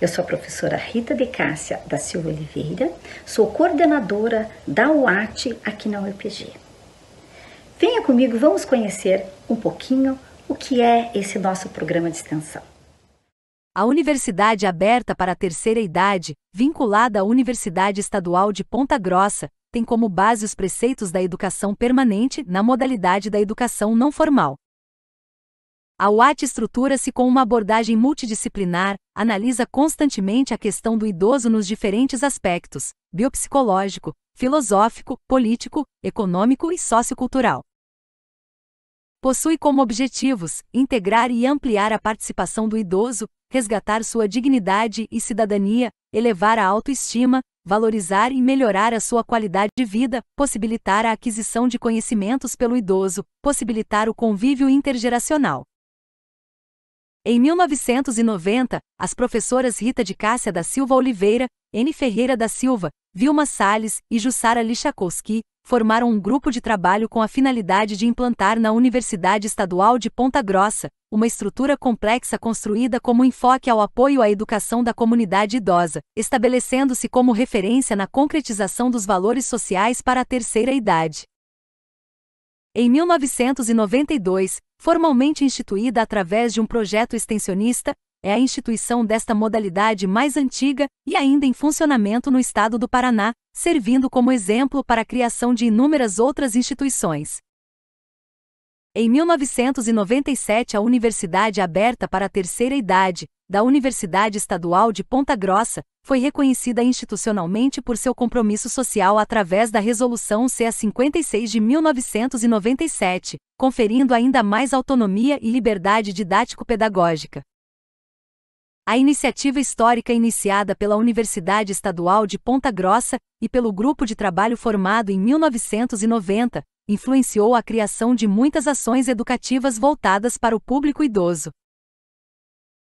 Eu sou a professora Rita de Cássia da Silva Oliveira, sou coordenadora da UAT aqui na UEPG. Venha comigo, vamos conhecer um pouquinho o que é esse nosso programa de extensão. A Universidade Aberta para a Terceira Idade, vinculada à Universidade Estadual de Ponta Grossa, tem como base os preceitos da educação permanente na modalidade da educação não formal. A UAT estrutura-se com uma abordagem multidisciplinar, analisa constantemente a questão do idoso nos diferentes aspectos: biopsicológico, filosófico, político, econômico e sociocultural. Possui como objetivos integrar e ampliar a participação do idoso, resgatar sua dignidade e cidadania, elevar a autoestima, valorizar e melhorar a sua qualidade de vida, possibilitar a aquisição de conhecimentos pelo idoso, possibilitar o convívio intergeracional. Em 1990, as professoras Rita de Cássia da Silva Oliveira, N. Ferreira da Silva, Vilma Salles e Jussara Lichakowski formaram um grupo de trabalho com a finalidade de implantar na Universidade Estadual de Ponta Grossa uma estrutura complexa construída como enfoque ao apoio à educação da comunidade idosa, estabelecendo-se como referência na concretização dos valores sociais para a terceira idade em 1992, formalmente instituída através de um projeto extensionista, é a instituição desta modalidade mais antiga e ainda em funcionamento no estado do Paraná, servindo como exemplo para a criação de inúmeras outras instituições. Em 1997, a Universidade Aberta para a Terceira Idade, da Universidade Estadual de Ponta Grossa, foi reconhecida institucionalmente por seu compromisso social através da Resolução CA 56 de 1997, conferindo ainda mais autonomia e liberdade didático-pedagógica. A iniciativa histórica iniciada pela Universidade Estadual de Ponta Grossa e pelo grupo de trabalho formado em 1990 influenciou a criação de muitas ações educativas voltadas para o público idoso.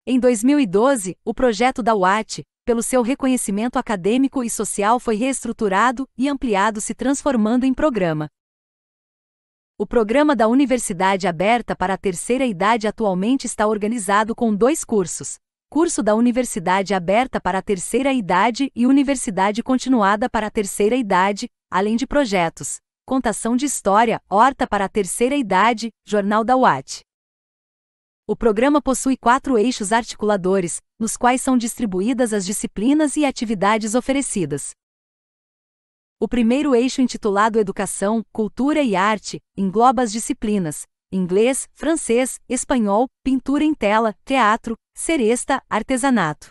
Em 2012, o projeto da UAT, pelo seu reconhecimento acadêmico e social, foi reestruturado e ampliado, se transformando em programa. O programa da Universidade Aberta para a Terceira Idade atualmente está organizado com dois cursos: Curso da Universidade Aberta para a Terceira Idade e Universidade Continuada para a Terceira Idade, além de projetos Contação de História, Horta para a Terceira Idade, Jornal da UAT. O programa possui quatro eixos articuladores, nos quais são distribuídas as disciplinas e atividades oferecidas. O primeiro eixo, intitulado Educação, Cultura e Arte, engloba as disciplinas inglês, francês, espanhol, pintura em tela, teatro, seresta, artesanato.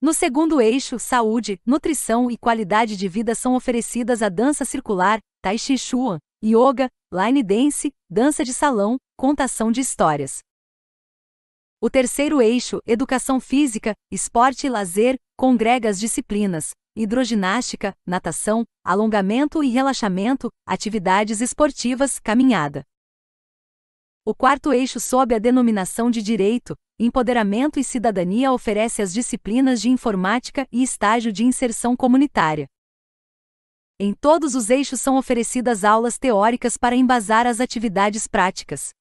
No segundo eixo, saúde, nutrição e qualidade de vida são oferecidas a dança circular, tai chi chuan, yoga, line dance, dança de salão, contação de histórias. O terceiro eixo, educação física, esporte e lazer, congrega as disciplinas hidroginástica, natação, alongamento e relaxamento, atividades esportivas, caminhada. O quarto eixo, sob a denominação de direito, empoderamento e cidadania, oferece as disciplinas de informática e estágio de inserção comunitária. Em todos os eixos são oferecidas aulas teóricas para embasar as atividades práticas.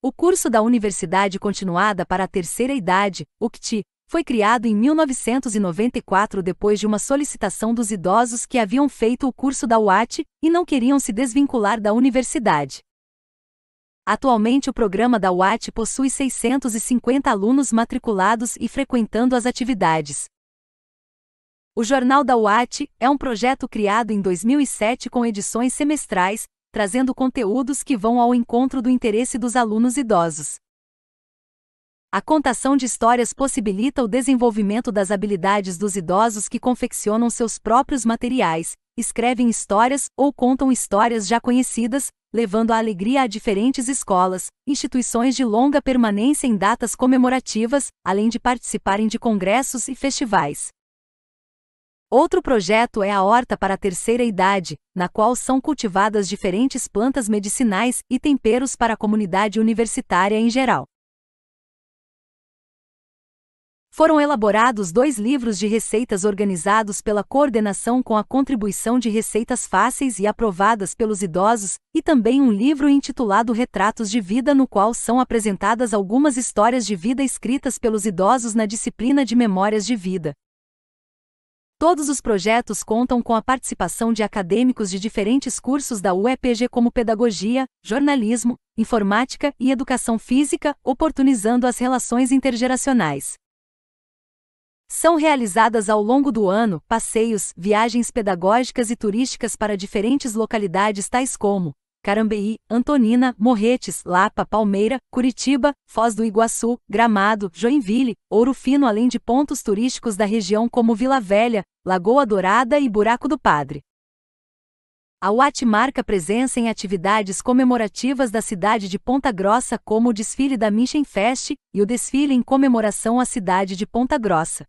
O curso da Universidade Continuada para a Terceira Idade, UCT, foi criado em 1994 depois de uma solicitação dos idosos que haviam feito o curso da UAT e não queriam se desvincular da universidade. Atualmente, o programa da UAT possui 650 alunos matriculados e frequentando as atividades. O Jornal da UAT é um projeto criado em 2007 com edições semestrais, trazendo conteúdos que vão ao encontro do interesse dos alunos idosos. A contação de histórias possibilita o desenvolvimento das habilidades dos idosos que confeccionam seus próprios materiais, escrevem histórias ou contam histórias já conhecidas, levando a alegria a diferentes escolas, instituições de longa permanência em datas comemorativas, além de participarem de congressos e festivais. Outro projeto é a horta para a terceira idade, na qual são cultivadas diferentes plantas medicinais e temperos para a comunidade universitária em geral. Foram elaborados dois livros de receitas organizados pela coordenação com a contribuição de receitas fáceis e aprovadas pelos idosos, e também um livro intitulado Retratos de Vida, no qual são apresentadas algumas histórias de vida escritas pelos idosos na disciplina de Memórias de Vida. Todos os projetos contam com a participação de acadêmicos de diferentes cursos da UEPG como pedagogia, jornalismo, informática e educação física, oportunizando as relações intergeracionais. São realizadas ao longo do ano passeios, viagens pedagógicas e turísticas para diferentes localidades tais como Carambeí, Antonina, Morretes, Lapa, Palmeira, Curitiba, Foz do Iguaçu, Gramado, Joinville, Ouro Fino, além de pontos turísticos da região como Vila Velha, Lagoa Dourada e Buraco do Padre. A UAT marca presença em atividades comemorativas da cidade de Ponta Grossa, como o desfile da Fest e o desfile em comemoração à cidade de Ponta Grossa.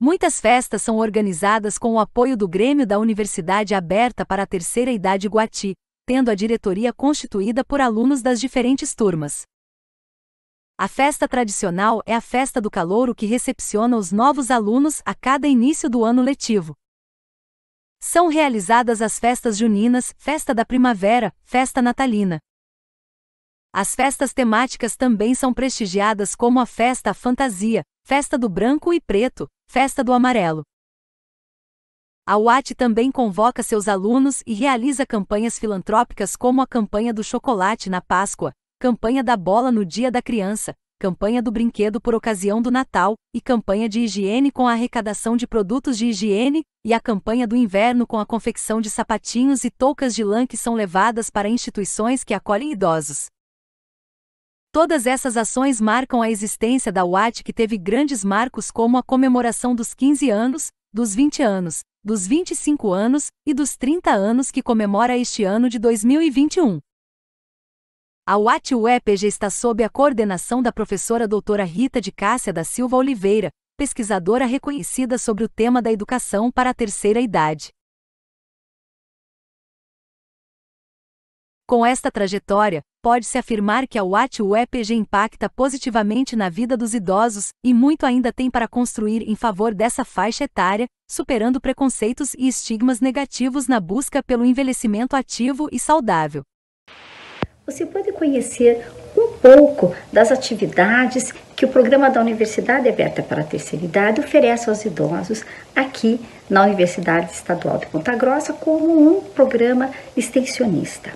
Muitas festas são organizadas com o apoio do Grêmio da Universidade Aberta para a Terceira Idade Guati, tendo a diretoria constituída por alunos das diferentes turmas. A festa tradicional é a festa do calouro que recepciona os novos alunos a cada início do ano letivo. São realizadas as festas juninas, festa da primavera, festa natalina. As festas temáticas também são prestigiadas como a festa à fantasia, festa do branco e preto, festa do amarelo. A UAT também convoca seus alunos e realiza campanhas filantrópicas como a campanha do chocolate na Páscoa, campanha da bola no Dia da Criança, campanha do brinquedo por ocasião do Natal e campanha de higiene com a arrecadação de produtos de higiene e a campanha do inverno com a confecção de sapatinhos e toucas de lã que são levadas para instituições que acolhem idosos. Todas essas ações marcam a existência da UAT que teve grandes marcos como a comemoração dos 15 anos, dos 20 anos, dos 25 anos e dos 30 anos que comemora este ano de 2021. A UAT UEPG está sob a coordenação da professora doutora Rita de Cássia da Silva Oliveira, pesquisadora reconhecida sobre o tema da educação para a terceira idade. Com esta trajetória, pode-se afirmar que a Watch UEPG impacta positivamente na vida dos idosos, e muito ainda tem para construir em favor dessa faixa etária, superando preconceitos e estigmas negativos na busca pelo envelhecimento ativo e saudável. Você pode conhecer um pouco das atividades que o programa da Universidade Aberta para a Terceira Idade oferece aos idosos aqui na Universidade Estadual de Ponta Grossa como um programa extensionista.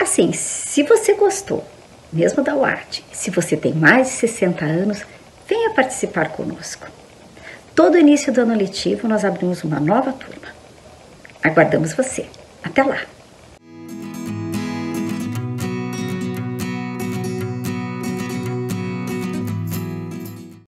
Assim, se você gostou, mesmo da UART, se você tem mais de 60 anos, venha participar conosco. Todo início do ano letivo nós abrimos uma nova turma. Aguardamos você. Até lá!